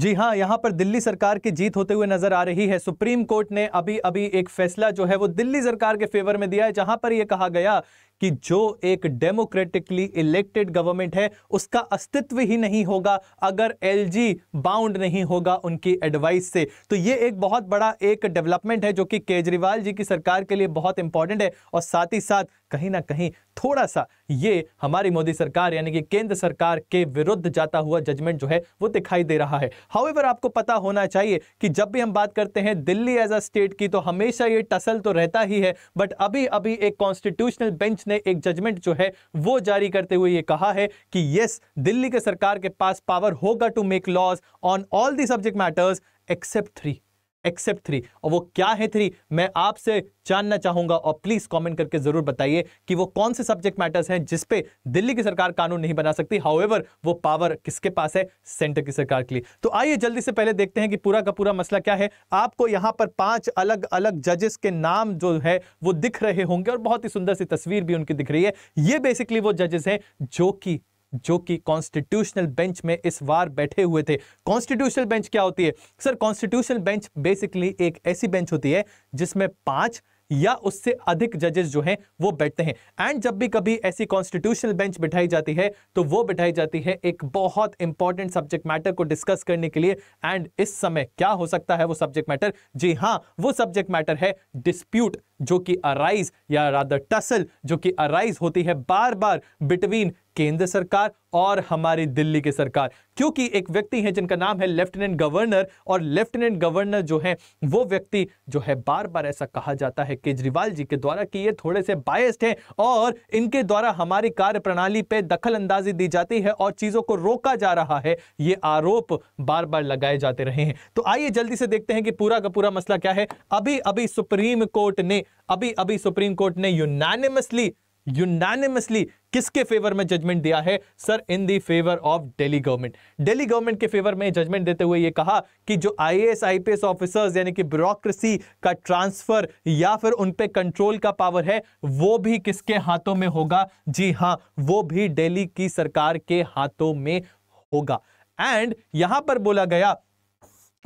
जी हाँ यहाँ पर दिल्ली सरकार की जीत होते हुए नजर आ रही है सुप्रीम कोर्ट ने अभी अभी एक फैसला जो है वो दिल्ली सरकार के फेवर में दिया है जहां पर यह कहा गया कि जो एक डेमोक्रेटिकली इलेक्टेड गवर्नमेंट है उसका अस्तित्व ही नहीं होगा अगर एलजी बाउंड नहीं होगा उनकी एडवाइस से तो ये एक बहुत बड़ा एक डेवलपमेंट है जो कि केजरीवाल जी की सरकार के लिए बहुत इंपॉर्टेंट है और साथ ही साथ कहीं ना कहीं थोड़ा सा ये हमारी मोदी सरकार यानी कि केंद्र सरकार के विरुद्ध जाता हुआ जजमेंट जो है वो दिखाई दे रहा है हाउएवर आपको पता होना चाहिए कि जब भी हम बात करते हैं दिल्ली एज अ स्टेट की तो हमेशा ये टसल तो रहता ही है बट अभी अभी एक कॉन्स्टिट्यूशनल बेंच ने एक जजमेंट जो है वो जारी करते हुए ये कहा है कि यस दिल्ली के सरकार के पास पावर होगा to make laws on all the subject matters except three except three और वो क्या है थ्री मैं आपसे जानना चाहूंगा और प्लीज कमेंट करके जरूर बताइए कि वो कौन से सब्जेक्ट मैटर्स हैं जिस पे दिल्ली की सरकार कानून नहीं बना सकती हाउएवर वो पावर किसके पास है सेंटर की सरकार के लिए तो आइए जल्दी से पहले देखते हैं कि पूरा का पूरा मसला क्या है आपको यहां पर पांच अलग अलग जजेस के नाम जो है वो दिख रहे होंगे और बहुत ही सुंदर सी तस्वीर भी उनकी दिख रही है ये बेसिकली वो जजेस हैं जो कि जो कि कॉन्स्टिट्यूशनल बेंच में इस बार बैठे हुए थे कॉन्स्टिट्यूशनल बेंच क्या होती है सर कॉन्स्टिट्यूशनल बेंच बेसिकली एक ऐसी बेंच होती है जिसमें पांच या उससे अधिक जजेस जो हैं वो बैठते हैं एंड जब भी कभी ऐसी कॉन्स्टिट्यूशनल बेंच बिठाई जाती है तो वो बिठाई जाती है एक बहुत इंपॉर्टेंट सब्जेक्ट मैटर को डिस्कस करने के लिए एंड इस समय क्या हो सकता है वो सब्जेक्ट मैटर जी हाँ वो सब्जेक्ट मैटर है डिस्प्यूट जो कि अराइज या रादर टसल जो कि अराइज होती है बार बार बिटवीन केंद्र सरकार और हमारी दिल्ली की सरकार क्योंकि एक व्यक्ति है जिनका नाम है लेफ्टिनेंट गवर्नर और लेफ्टिनेंट गवर्नर जो है वो व्यक्ति जो है बार बार ऐसा कहा जाता है केजरीवाल जी के द्वारा कि ये थोड़े से बायस्ड हैं और इनके द्वारा हमारी कार्य प्रणाली पे दखल अंदाजी दी जाती है और चीज़ों को रोका जा रहा है ये आरोप बार बार लगाए जाते रहे हैं तो आइए जल्दी से देखते हैं कि पूरा का पूरा मसला क्या है अभी अभी सुप्रीम कोर्ट ने अभी अभी सुप्रीम कोर्ट ने यूनानिमसली यूनानिमसली किसके फेवर में जजमेंट दिया है sir in the favour of Delhi government Delhi government के फेवर में जजमेंट देते हुए ये कहा कि जो आईएएस आईपीएस ऑफिसर्स यानी कि ब्यूरोक्रेसी का ट्रांसफर या फिर उन पे कंट्रोल का पावर है वो भी किसके हाथों में होगा जी हां वो भी दिल्ली की सरकार के हाथों में होगा एंड यहां पर बोला गया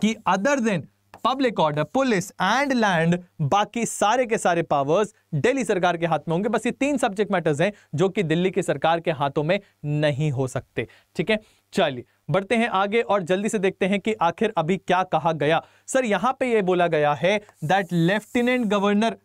कि other than public order police and land बाकी सारे के सारे पावर्स दिल्ली सरकार के हाथ में होंगे बस ये तीन सब्जेक्ट मैटर्स हैं जो कि दिल्ली की सरकार के हाथों में नहीं हो सकते ठीक है चलिए बढ़ते हैं आगे और जल्दी से देखते हैं कि आखिर अभी क्या कहा गया सर यहां पे ये बोला गया है that lieutenant governor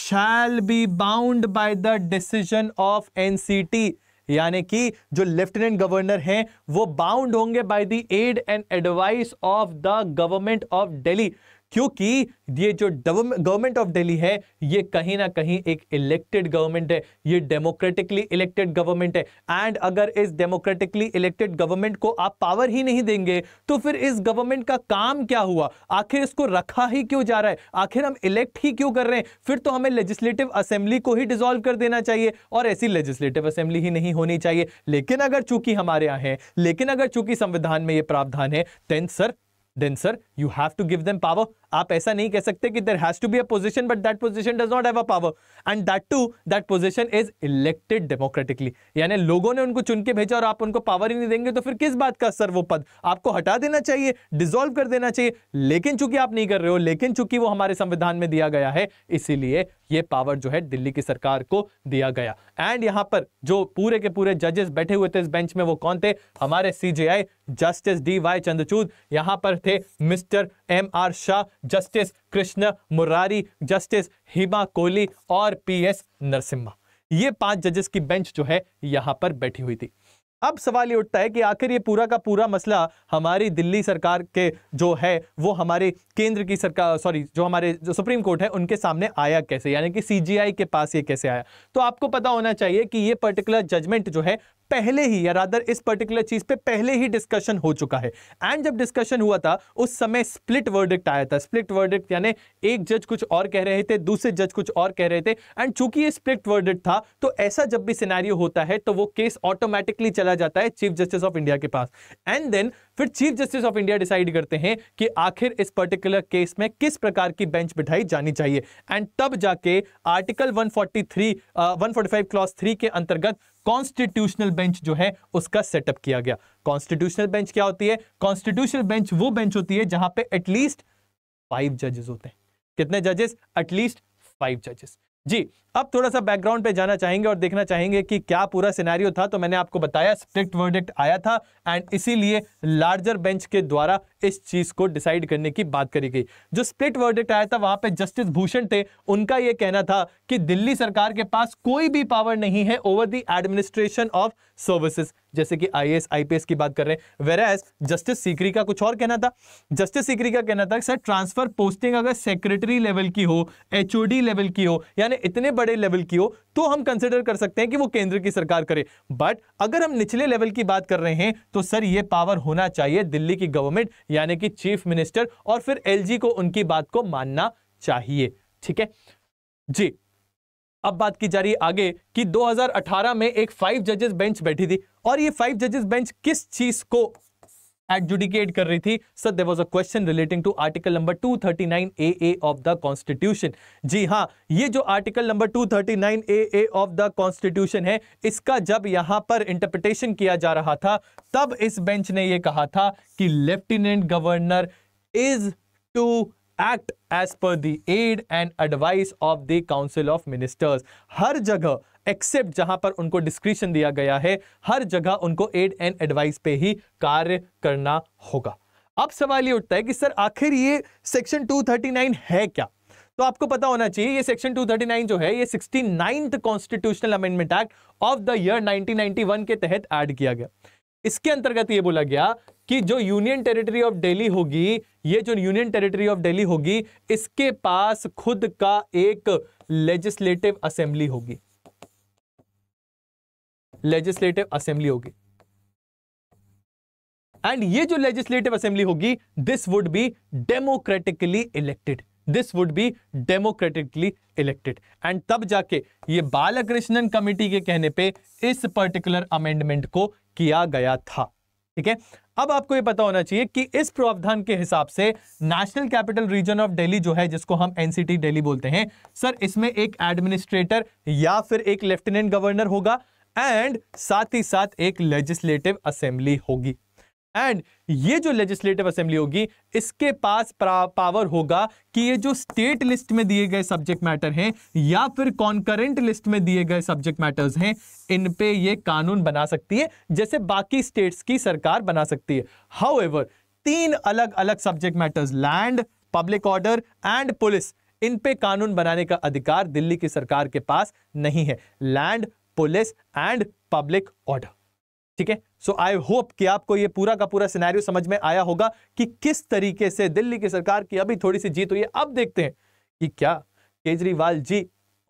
shall be bound by the decision of NCT यानी कि जो लेफ्टिनेंट गवर्नर हैं वो बाउंड होंगे by the aid and advice of the government of Delhi क्योंकि ये जो गवर्नमेंट ऑफ दिल्ली है ये कहीं ना कहीं एक इलेक्टेड गवर्नमेंट है ये डेमोक्रेटिकली इलेक्टेड गवर्नमेंट है एंड अगर इस डेमोक्रेटिकली इलेक्टेड गवर्नमेंट को आप पावर ही नहीं देंगे तो फिर इस गवर्नमेंट का काम क्या हुआ आखिर इसको रखा ही क्यों जा रहा है आखिर हम इलेक्ट ही क्यों कर रहे हैं फिर तो हमें लेजिस्लेटिव असेंबली को ही डिजोल्व कर देना चाहिए और ऐसी लेजिस्लेटिव असेंबली ही नहीं होनी चाहिए लेकिन अगर चूंकि हमारे यहाँ है लेकिन अगर चूंकि संविधान में ये प्रावधान है then sir then sir you have to give them power आप ऐसा नहीं कह सकते कि there has to be a position but that position does not have a power and that to that position is elected democratically यानी लोगों ने उनको चुन के भेजा और आप उनको पावर ही नहीं देंगे तो फिर किस बात का असर वो पद आपको हटा देना चाहिए डिजोल्व कर देना चाहिए लेकिन चूंकि आप नहीं कर रहे हो लेकिन चूंकि वो हमारे संविधान में दिया गया है इसीलिए ये पावर जो है दिल्ली की सरकार को दिया गया एंड यहां पर जो पूरे के पूरे जजेस बैठे हुए थे इस बेंच में वो कौन थे हमारे CJI justice D Y Chandrachud यहां पर थे mister M R Shah justice Krishna Murari justice Hima Kohli और पी एस नरसिम्हा ये पांच जजेस की बेंच जो है यहां पर बैठी हुई थी अब सवाल ये उठता है कि आखिर ये पूरा का पूरा मसला हमारी दिल्ली सरकार के जो है वो हमारे केंद्र की सरकार सॉरी जो हमारे जो सुप्रीम कोर्ट है उनके सामने आया कैसे यानी कि सीजीआई के पास ये कैसे आया तो आपको पता होना चाहिए कि ये पर्टिकुलर जजमेंट जो है पहले ही या रादर इस पर्टिकुलर चीज पे पहले ही डिस्कशन हो चुका है एंड जब डिस्कशन हुआ था उस समय स्प्लिट वर्डिक्ट आया था स्प्लिट वर्डिक्ट यानी एक जज कुछ और कह रहे थे दूसरे जज कुछ और कह रहे थे एंड चूंकि ये स्प्लिट वर्डिक्ट था तो ऐसा जब भी सिनेरियो होता है तो वो केस ऑटोमेटिकली चला जाता है चीफ जस्टिस ऑफ इंडिया के पास एंड देन फिर chief justice of India decide करते हैं कि आखिर इस पर्टिकुलर केस में किस प्रकार की बेंच बिठाई जानी चाहिए एंड तब जाके आर्टिकल 143 uh, 145 क्लॉज 3 के अंतर्गत कॉन्स्टिट्यूशनल बेंच जो है उसका सेटअप किया गया कॉन्स्टिट्यूशनल बेंच क्या होती है कॉन्स्टिट्यूशनल बेंच वो बेंच होती है जहां पे एटलीस्ट फाइव जजेस होते हैं कितने जजेस एटलीस्ट फाइव जजेस जी अब थोड़ा सा बैकग्राउंड पे जाना चाहेंगे और देखना चाहेंगे कि क्या पूरा सिनेरियो था तो मैंने आपको बताया स्ट्रिक्ट वर्डिक्ट आया था एंड इसीलिए लार्जर बेंच के द्वारा इस चीज को डिसाइड करने की बात करी गई जो स्प्लिट वर्डिक्ट आया था वहां पे जस्टिस भूषण थे उनका यह कहना था कि दिल्ली सरकार के पास कोई भी पावर नहीं है over the administration of services जैसे कि आईएएस आईपीएस की बात कर रहे हैं वेराज जस्टिस सीकरी का कुछ और कहना था जस्टिस सीकरी का कहना था सर ट्रांसफर पोस्टिंग अगर सेक्रेटरी लेवल की हो एचओडी लेवल की हो यानी इतने बड़े लेवल की हो तो हम कंसिडर कर सकते हैं कि वो केंद्र की सरकार करे बट अगर हम निचले लेवल की बात कर रहे हैं तो सर ये पावर होना चाहिए दिल्ली की गवर्नमेंट यानी कि चीफ मिनिस्टर और फिर एल को उनकी बात को मानना चाहिए ठीक है जी अब बात की जा रही है आगे कि 2018 में एक फाइव जजेस बेंच बैठी थी और ये फाइव जजेस बेंच किस चीज को एडजुडिकेट कर रही थी sir there was a question relating to article number two 239 A A of the constitution जी हाँ ये जो article number two 239 A A of the constitution है इसका जब यहां पर इंटरप्रिटेशन किया जा रहा था तब इस बेंच ने यह कहा था कि lieutenant governor is to act as per the aid and advice of the council of ministers हर जगह एक्सेप्ट जहां पर उनको डिस्क्रिप्शन दिया गया है हर जगह उनको एड एंड एडवाइस पे ही कार्य करना होगा अब सवाल ये उठता है कि सर आखिर ये सेक्शन 239 है क्या तो आपको पता होना चाहिए ये सेक्शन 239 जो है ये 69th constitutional amendment act of the year 1991 के तहत ऐड किया गया इसके अंतर्गत ये बोला गया कि जो यूनियन टेरिटरी ऑफ दिल्ली होगी ये जो यूनियन टेरिटरी ऑफ दिल्ली होगी इसके पास खुद का एक लेजिस्लेटिव असेंबली होगी लेजिस्लेटिव असेंबली होगी एंड ये जो लेजिस्लेटिव असेंबली होगी this would be democratically elected this would be democratically elected and तब जाके ये बालकृष्णन कमिटी के कहने पे इस पर्टिकुलर अमेंडमेंट को किया गया था ठीक है अब आपको ये पता होना चाहिए कि इस प्रावधान के हिसाब से national capital region of Delhi जो है जिसको हम एनसीटी दिल्ली बोलते हैं सर इसमें एक एडमिनिस्ट्रेटर या फिर एक लेफ्टिनेंट गवर्नर होगा एंड साथ ही साथ एक लेजिस्लेटिव असेंबली होगी एंड ये जो लेजिस्लेटिव असेंबली होगी इसके पास पावर होगा कि ये जो स्टेट लिस्ट में दिए गए सब्जेक्ट मैटर हैं या फिर कॉन्करेंट लिस्ट में दिए गए सब्जेक्ट मैटर्स हैं इन पे ये कानून बना सकती है जैसे बाकी स्टेट्स की सरकार बना सकती है हाउ तीन अलग अलग subject matters land public order and police इन पे कानून बनाने का अधिकार दिल्ली की सरकार के पास नहीं है land police and public order ठीक है सो आई होप कि आपको ये पूरा का पूरा सिनेरियो समझ में आया होगा कि किस तरीके से दिल्ली की सरकार की अभी थोड़ी सी जीत हुई है अब देखते हैं कि क्या केजरीवाल जी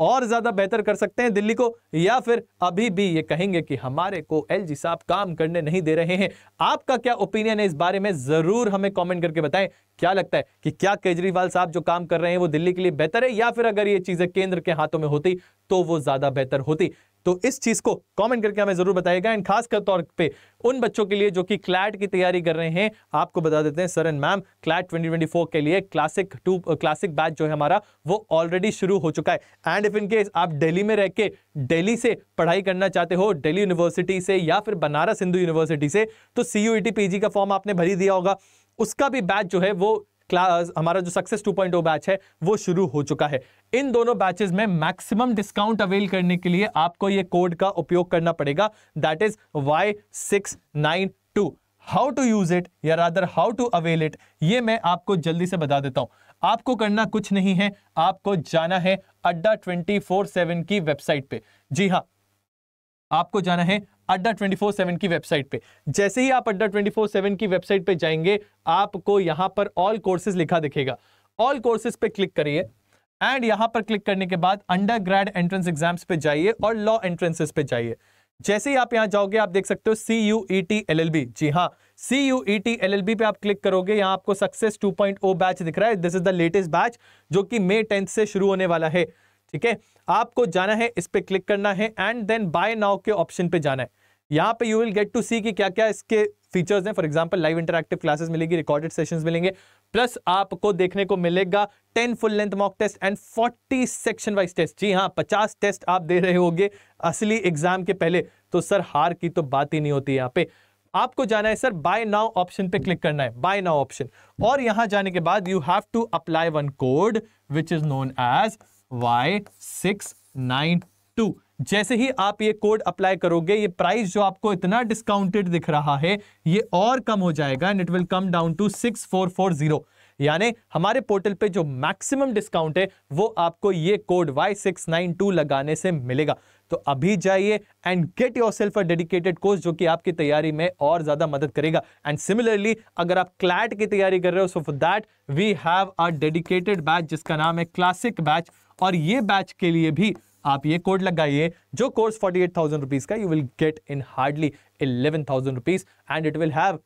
और ज्यादा बेहतर कर सकते हैं दिल्ली को या फिर अभी भी ये कहेंगे कि हमारे को एलजी साहब काम करने नहीं दे रहे हैं आपका क्या ओपिनियन है इस बारे में जरूर हमें कमेंट करके बताएं क्या लगता है कि क्या केजरीवाल साहब जो काम कर रहे हैं वो दिल्ली के लिए बेहतर है या फिर अगर ये चीजें केंद्र के हाथों में होती तो वो ज्यादा बेहतर होती तो इस चीज़ को कमेंट करके हमें ज़रूर बताइएगा एंड कर तौर पे उन बच्चों के लिए जो कि क्लैट की तैयारी कर रहे हैं आपको बता देते हैं सर एंड मैम क्लैट 2024 के लिए क्लासिक टू क्लासिक बैच जो है हमारा वो ऑलरेडी शुरू हो चुका है एंड इफ इन केस आप दिल्ली में रह के दिल्ली से पढ़ाई करना चाहते हो दिल्ली यूनिवर्सिटी से या फिर बनारस हिंदू यूनिवर्सिटी से तो सी यू e का फॉर्म आपने भरी दिया होगा उसका भी बैच जो है वो क्लास हमारा जो सक्सेस 2.0 बैच है वो शुरू हो चुका है इन दोनों बैचेस में मैक्सिमम डिस्काउंट अवेल करने के लिए आपको ये कोड का उपयोग करना पड़ेगा that is Y six nine two how to use it या rather how to avail it ये मैं आपको जल्दी से बता देता हूं आपको करना कुछ नहीं है आपको जाना है अड्डा ट्वेंटी फोर सेवन की वेबसाइट पे जी हाँ आपको जाना है अड्डा ट्वेंटी फोर सेवन की वेबसाइट पे जैसे ही आप अड्डा ट्वेंटी फोर सेवन की वेबसाइट पे जाएंगे आपको यहां पर ऑल कोर्सेज लिखा दिखेगा ऑल कोर्सेज पे क्लिक करिए एंड यहाँ पर क्लिक करने के बाद अंडर ग्रेड एंट्रेंस एग्जाम्स पे जाइए और लॉ एंट्रेंसेस पे जाइए जैसे ही आप यहाँ जाओगे आप देख सकते हो C U E T L L B जी हाँ C U E T L L B पे आप क्लिक करोगे यहां आपको सक्सेस 2.0 बैच दिख रहा है this is the latest batch जो कि मई टेंथ से शुरू होने वाला है ठीक है आपको जाना है इस पर क्लिक करना है एंड देन बाय नाउ के ऑप्शन पे जाना है यहाँ पे you will get to see कि क्या क्या इसके फीचर्स हैं for example live interactive classes मिलेगी रिकॉर्डेड सेशंस मिलेंगे प्लस आपको देखने को मिलेगा 10 full length mock test and 40 section wise test जी हाँ 50 टेस्ट आप दे रहे होंगे असली एग्जाम के पहले तो सर हार की तो बात ही नहीं होती यहाँ पे आपको जाना है सर बाय नाउ ऑप्शन पे क्लिक करना है बाय नाउ ऑप्शन और यहां जाने के बाद you have to apply one code which is known as Y six nine two जैसे ही आप ये कोड अप्लाई करोगे ये प्राइस जो आपको इतना डिस्काउंटेड दिख रहा है ये और कम हो जाएगा and it will come down to six four four zero यानी हमारे पोर्टल पे जो मैक्सिमम डिस्काउंट है वो आपको ये code Y six nine two लगाने से मिलेगा तो अभी जाइए and get yourself a dedicated course जो कि आपकी तैयारी में और ज्यादा मदद करेगा एंड सिमिलरली अगर आप क्लैट की तैयारी कर रहे हो so for that we have a dedicated batch जिसका नाम है क्लासिक बैच और ये बैच के लिए भी आप ये कोड लगाइए जो course forty eight thousand rupees का you will get in hardly eleven thousand rupees and it will have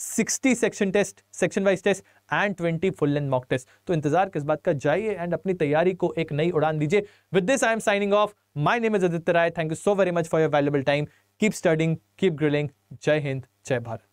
sixty section test section wise test and twenty full length mock test तो इंतजार किस बात का जाइए एंड अपनी तैयारी को एक नई उड़ान दीजिए with this I am signing off my name is Aditya Rai thank you so very much for your valuable time keep studying keep grilling जय हिंद जय भारत